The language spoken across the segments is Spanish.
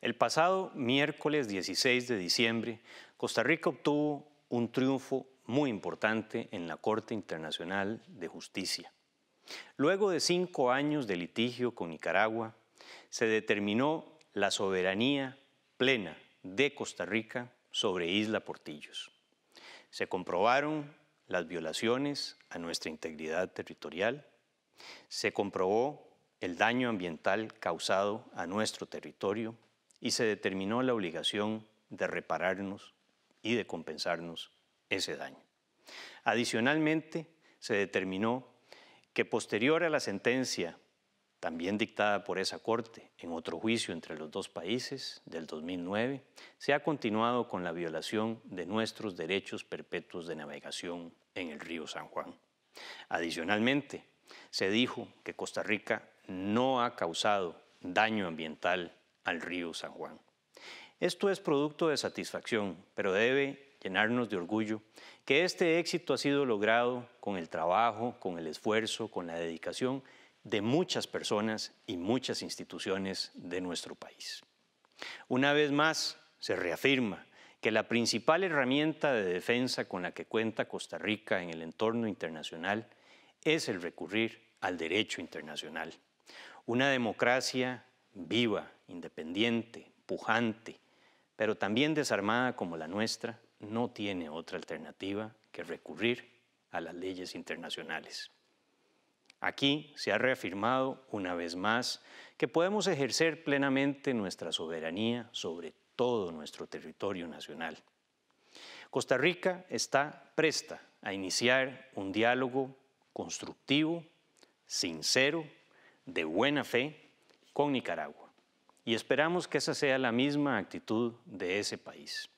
El pasado miércoles 16 de diciembre, Costa Rica obtuvo un triunfo muy importante en la Corte Internacional de Justicia. Luego de cinco años de litigio con Nicaragua, se determinó la soberanía plena de Costa Rica sobre Isla Portillos. Se comprobaron las violaciones a nuestra integridad territorial, se comprobó el daño ambiental causado a nuestro territorio y se determinó la obligación de repararnos y de compensarnos ese daño. Adicionalmente, se determinó que posterior a la sentencia, también dictada por esa Corte en otro juicio entre los dos países del 2009, se ha continuado con la violación de nuestros derechos perpetuos de navegación en el río San Juan. Adicionalmente, se dijo que Costa Rica no ha causado daño ambiental al río San Juan. Esto es producto de satisfacción, pero debe llenarnos de orgullo que este éxito ha sido logrado con el trabajo, con el esfuerzo, con la dedicación de muchas personas y muchas instituciones de nuestro país. Una vez más, se reafirma que la principal herramienta de defensa con la que cuenta Costa Rica en el entorno internacional es el recurrir al derecho internacional. Una democracia viva, independiente, pujante, pero también desarmada como la nuestra, no tiene otra alternativa que recurrir a las leyes internacionales. Aquí se ha reafirmado una vez más que podemos ejercer plenamente nuestra soberanía sobre todo nuestro territorio nacional. Costa Rica está presta a iniciar un diálogo constructivo, sincero, de buena fe con Nicaragua y esperamos que esa sea la misma actitud de ese país.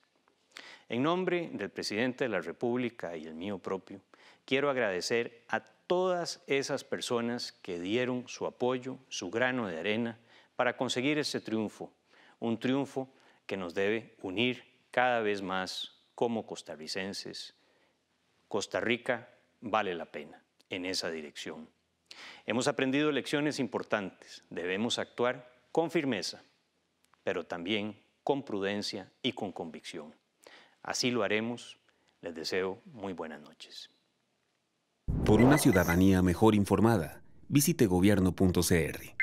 En nombre del presidente de la República y el mío propio, quiero agradecer a todas esas personas que dieron su apoyo, su grano de arena para conseguir ese triunfo, un triunfo que nos debe unir cada vez más como costarricenses. Costa Rica vale la pena en esa dirección. Hemos aprendido lecciones importantes. Debemos actuar con firmeza, pero también con prudencia y con convicción. Así lo haremos. Les deseo muy buenas noches. Por una ciudadanía mejor informada, visite gobierno.cr.